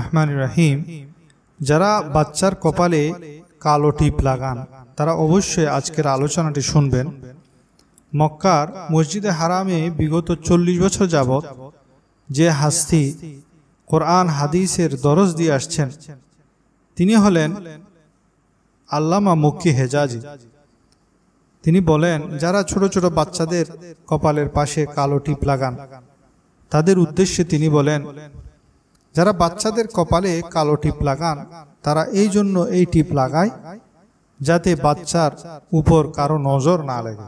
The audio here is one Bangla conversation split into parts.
রহমান রাহিম যারা বাচ্চার কপালে কালো টিপ লাগান তারা অবশ্যই আজকের আলোচনাটি শুনবেন মক্কার মসজিদে হারামে বিগত চল্লিশ বছর যাবৎ যে হাস্তি কোরআন হাদিসের দরজ দিয়ে আসছেন তিনি হলেন আল্লামা মক্কি হেজাজি তিনি বলেন যারা ছোট ছোট বাচ্চাদের কপালের পাশে কালো টিপ লাগান তাদের উদ্দেশ্যে তিনি বলেন যারা বাচ্চাদের কপালে কালো টিপ লাগান তারা এই জন্য এই টিপ লাগায় যাতে বাচ্চার উপর কারো নজর না লাগে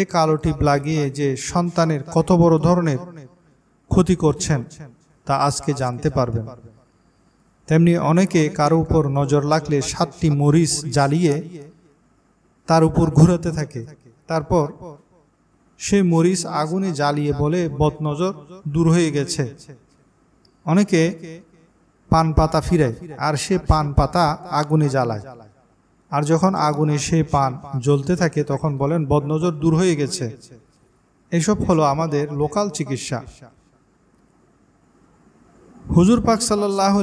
এ কালো টিপ লাগিয়ে যে সন্তানের কত বড় ধরনের ক্ষতি করছেন তা আজকে জানতে পারবেন তেমনি অনেকে কারো উপর নজর লাগলে সাতটি মরিচ জ্বালিয়ে তার উপর ঘুরাতে থাকে তারপর সে মরিচ আগুনে জ্বালিয়ে বলে বদনজর দূর হয়ে গেছে অনেকে পান পাতা ফিরায় আর সে পান পাতা আগুনে জ্বালায় আর যখন আগুনে সেই পান জ্বলতে থাকে তখন বলেন বদনজর দূর হয়ে গেছে এসব হলো আমাদের লোকাল চিকিৎসা হুজুর পাক সাল্লাহ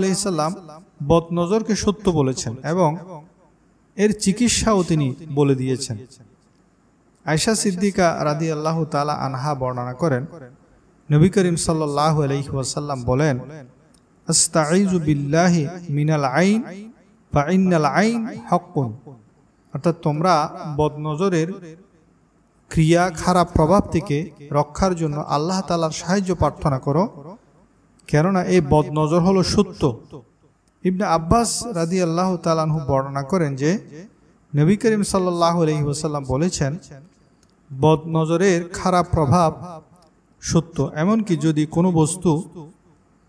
বদনজরকে সত্য বলেছেন এবং এর চিকিৎসাও তিনি বলে দিয়েছেন আয়সা সিদ্দিকা রাদি আল্লাহ তালা আনহা বর্ণনা করেন নবী করিম সাল্লাহ আলহিহাসাল্লাম বলেন আস্তাইজুবিল্লাহি মিনাল আইন বা ইন্নাল আইন হকুন অর্থাৎ তোমরা বদনজরের ক্রিয়া খারাপ প্রভাব থেকে রক্ষার জন্য আল্লাহ তালার সাহায্য প্রার্থনা করো কেননা এই বদনজর হলো সত্য ইবনে আব্বাস রাদি আল্লাহ তালাহু বর্ণনা করেন যে নবী করিম সাল্লাহ আলহিহাসাল্লাম বলেছেন বদনজরের খারাপ প্রভাব সত্য এমনকি যদি কোনো বস্তু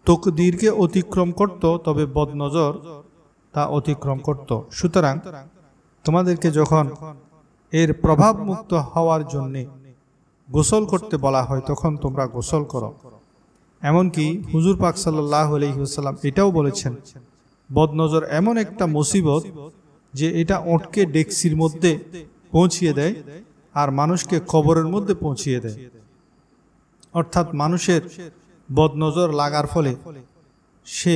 তকদিরকে অতিক্রম করত তবে বদনজর তা অতিক্রম করত সুতরাং তোমাদেরকে যখন এর প্রভাব মুক্ত হওয়ার জন্যে গোসল করতে বলা হয় তখন তোমরা গোসল করো এমনকি হুজুর পাক সাল্লাহ আলহিহাসাল্লাম এটাও বলেছেন বদনজর এমন একটা মুসিবত যে এটা ওঁটকে ডেক্সির মধ্যে পৌঁছিয়ে দেয় আর মানুষকে খবরের মধ্যে পৌঁছিয়ে দেয় অর্থাৎ মানুষের বদনজর লাগার ফলে সে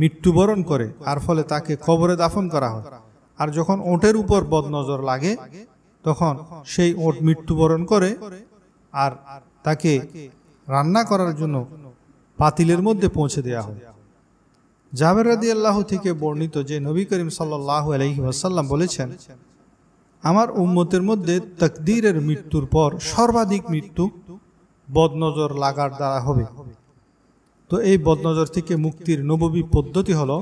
মৃত্যুবরণ করে আর ফলে তাকে কবরে দাফন করা হয় আর যখন ওটের উপর বদনজর লাগে তখন সেই ওট মৃত্যুবরণ করে আর তাকে রান্না করার জন্য পাতিলের মধ্যে পৌঁছে দেয়া হয় জাভের রাদি আল্লাহ থেকে বর্ণিত যে নবী করিম সাল্লাহ আলহি আসাল্লাম বলেছেন আমার উম্মতের মধ্যে তকদিরের মৃত্যুর পর সর্বাধিক মৃত্যু বদনজর লাগার দ্বারা হবে তো এই বদনজর থেকে মুক্তির নবী পদ্ধতি হলো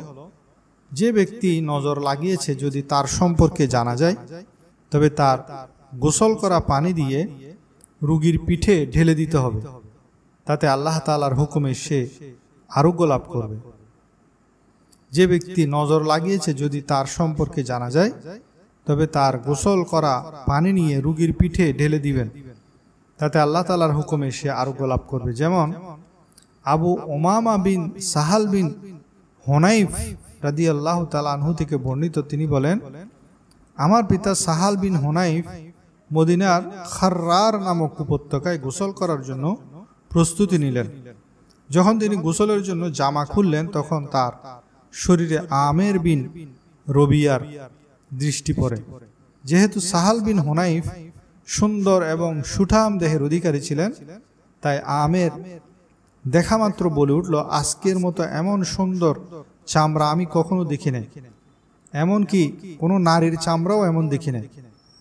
যে ব্যক্তি নজর লাগিয়েছে যদি তার সম্পর্কে জানা যায় তবে তার গোসল করা পানি দিয়ে রুগীর পিঠে ঢেলে দিতে হবে তাতে আল্লাহ তালার হুকুমে সে আরোগ্য লাভ করবে যে ব্যক্তি নজর লাগিয়েছে যদি তার সম্পর্কে জানা যায় তবে তার গোসল করা পানি নিয়ে রুগীর পিঠে ঢেলে দিবেন তাতে আল্লাহ তালার হুকুমে সে আরোগ্য লাভ করবে যেমন আবু ওমামা বিন সাহাল বিন হোনাইফ রাদি আল্লাহ আনহু থেকে বর্ণিত তিনি বলেন আমার পিতা সাহাল বিন হোনাইফ মদিনার খার্রার নামক উপত্যকায় গোসল করার জন্য প্রস্তুতি নিলেন যখন তিনি গোসলের জন্য জামা খুললেন তখন তার শরীরে আমের বিন রবিয়ার দৃষ্টি পড়ে যেহেতু সাহাল বিন হোনাইফ সুন্দর এবং সুঠাম দেহের অধিকারী ছিলেন তাই আমের দেখা মাত্র বলে উঠল আজকের মতো এমন সুন্দর চামড়া আমি কখনো দেখি নাই এমনকি কোনো নারীর চামড়াও এমন দেখি নাই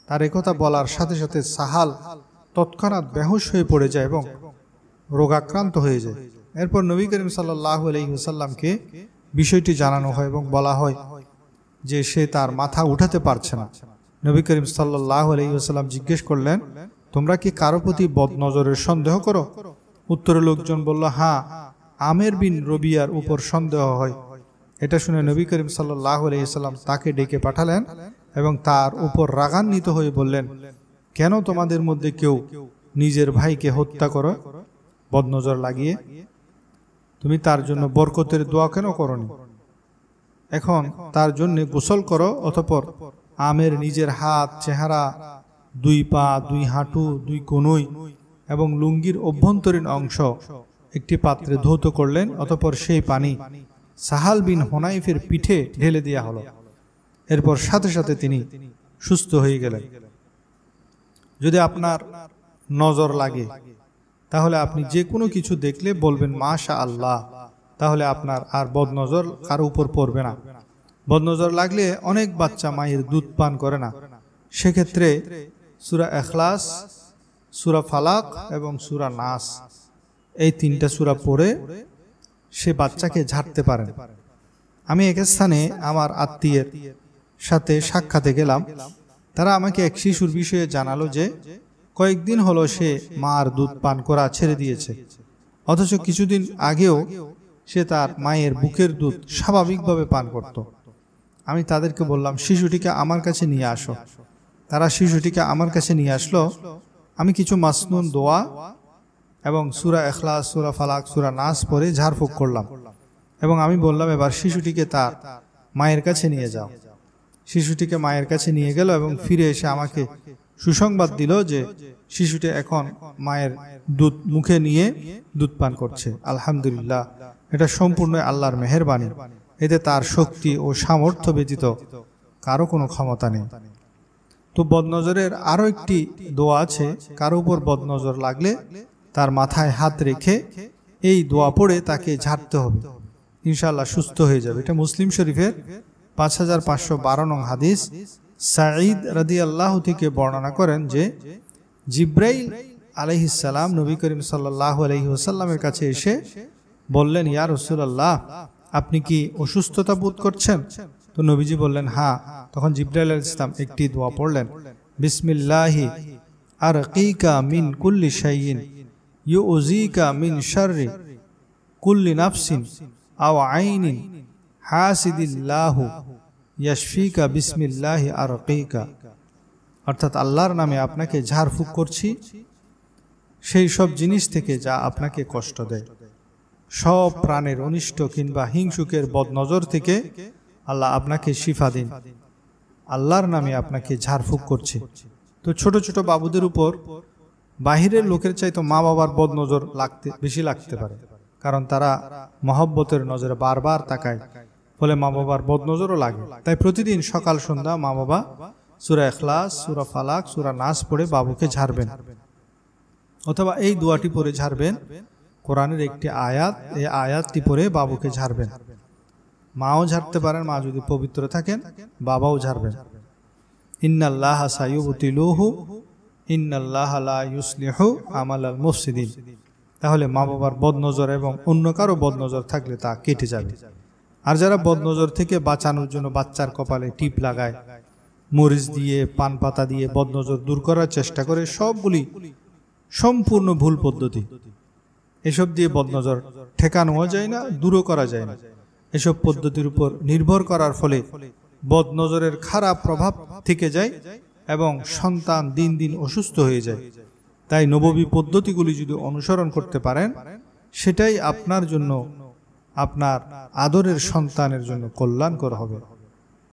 তার একথা বলার সাথে সাথে সাহাল তৎক্ষণাৎ বেহুশ হয়ে পড়ে যায় এবং রোগাক্রান্ত হয়ে যায় এরপর নবী করিম সাল্লাহ আলহিহসাল্লামকে বিষয়টি জানানো হয় এবং বলা হয় যে সে তার মাথা উঠাতে পারছে না নবী করিম সাল্লাহ আলহিউসাল্লাম জিজ্ঞেস করলেন তোমরা কি কারো প্রতি বদনজরের সন্দেহ করো উত্তরে লোকজন বলল হ্যাঁ আমের বিন রবিয়ার উপর সন্দেহ হয় এটা শুনে নবী করিম সাল্লাহ আলহিহাল্লাম তাকে ডেকে পাঠালেন এবং তার উপর রাগান্বিত হয়ে বললেন কেন তোমাদের মধ্যে কেউ নিজের ভাইকে হত্যা করো বদনজর লাগিয়ে তুমি তার জন্য বরকতের দোয়া কেন করনি এখন তার জন্য গোসল করো অথপর আমের নিজের হাত চেহারা দুই পা দুই হাঁটু দুই কনুই এবং লুঙ্গির অভ্যন্তরীণ অংশ একটি পাত্রে ধৌত করলেন অতপর সেই পানি সাহাল বিন হোনাইফের পিঠে ঢেলে দেওয়া হলো এরপর সাথে সাথে তিনি সুস্থ হয়ে গেলেন যদি আপনার নজর লাগে তাহলে আপনি যে কোনো কিছু দেখলে বলবেন মাশা আল্লাহ তাহলে আপনার আর বদনজর কারো উপর পড়বে না বদনজর লাগলে অনেক বাচ্চা মায়ের দুধ পান করে না সেক্ষেত্রে সুরা এখলাস সুরা ফালাক এবং সুরা নাস এই তিনটা সুরা পড়ে সে বাচ্চাকে ঝাড়তে পারেন আমি এক স্থানে আমার আত্মীয়ের সাথে সাক্ষাতে গেলাম তারা আমাকে এক শিশুর বিষয়ে জানালো যে কয়েকদিন হলো সে মার দুধ পান করা ছেড়ে দিয়েছে অথচ কিছুদিন আগেও সে তার মায়ের বুকের দুধ স্বাভাবিকভাবে পান করতো আমি তাদেরকে বললাম শিশুটিকে আমার কাছে নিয়ে আসো তারা শিশুটিকে আমার কাছে নিয়ে আসলো আমি কিছু মাসনুন দোয়া এবং সুরা এখলাস সুরা ফালাক সুরা নাস পরে ঝাড়ফুঁক করলাম এবং আমি বললাম এবার শিশুটিকে তার মায়ের কাছে নিয়ে যাও শিশুটিকে মায়ের কাছে নিয়ে গেল এবং ফিরে এসে আমাকে সুসংবাদ দিল যে শিশুটি এখন মায়ের দুধ মুখে নিয়ে দুধ পান করছে আলহামদুলিল্লাহ এটা সম্পূর্ণ আল্লাহর মেহরবানি এতে তার শক্তি ও সামর্থ্য ব্যতীত কারো কোনো ক্ষমতা নেই তো বদনজরের আরও একটি দোয়া আছে কারো উপর বদনজর লাগলে তার মাথায় হাত রেখে এই দোয়া পড়ে তাকে ঝাড়তে হবে ইনশাল্লাহ সুস্থ হয়ে যাবে এটা মুসলিম শরীফের পাঁচ হাজার পাঁচশো বারো নং হাদিস সাঈদ রাদি আল্লাহ থেকে বর্ণনা করেন যে জিব্রাইল আলহিসাল্লাম নবী করিম সাল্লাহ আলহিহসাল্লামের কাছে এসে বললেন ইয়া রসুল আল্লাহ আপনি কি অসুস্থতা বোধ করছেন তো নবীজি বললেন হা তখন জিব্রাইল ইসলাম একটি দোয়া পড়লেন বিসমিল্লাহি আর কিকা মিন কুল্লি শাইন ইউ উজিকা মিন শারি কুল্লি নাফসিন আও আইনিন হাসিদিল্লাহু ইয়াশফিকা বিসমিল্লাহি আর কিকা অর্থাৎ আল্লাহর নামে আপনাকে ঝাড়ফুঁক করছি সেই সব জিনিস থেকে যা আপনাকে কষ্ট দেয় সব প্রাণের অনিষ্ট কিংবা হিংসুকের বদনজর থেকে আল্লাহ আপনাকে শিফা দিন আল্লাহর নামে আপনাকে ঝাড়ফুঁক করছে তো ছোট ছোট বাবুদের উপর বাহিরের লোকের চাইতো মা বাবার বদনজর লাগতে বেশি লাগতে পারে কারণ তারা মহব্বতের নজরে বারবার তাকায় ফলে মা বাবার বদনজরও লাগে তাই প্রতিদিন সকাল সন্ধ্যা মা বাবা সুরা এখলাস সুরা ফালাক সুরা নাস পড়ে বাবুকে ঝাড়বেন অথবা এই দোয়াটি পরে ঝাড়বেন কোরআনের একটি আয়াত এই আয়াতটি পরে বাবুকে ঝাড়বেন মাও ঝাড়তে পারেন মা যদি পবিত্র থাকেন বাবাও ঝাড়বেন ইন্নাল্লাহ সাইবুতিলুহু ইন্নাল্লাহ ইউসলিহু আমাল আল মুফসিদিন তাহলে মা বাবার বদনজর এবং অন্য কারো বদনজর থাকলে তা কেটে যাবে আর যারা বদনজর থেকে বাঁচানোর জন্য বাচ্চার কপালে টিপ লাগায় মরিচ দিয়ে পান পাতা দিয়ে বদনজর দূর করার চেষ্টা করে সবগুলি সম্পূর্ণ ভুল পদ্ধতি এসব দিয়ে বদনজর ঠেকানো যায় না দূরও করা যায় না এসব পদ্ধতির উপর নির্ভর করার ফলে বদনজরের খারাপ প্রভাব থেকে যায় এবং সন্তান দিন দিন অসুস্থ হয়ে যায় তাই নবমী পদ্ধতিগুলি যদি অনুসরণ করতে পারেন সেটাই আপনার জন্য আপনার আদরের সন্তানের জন্য কল্যাণকর হবে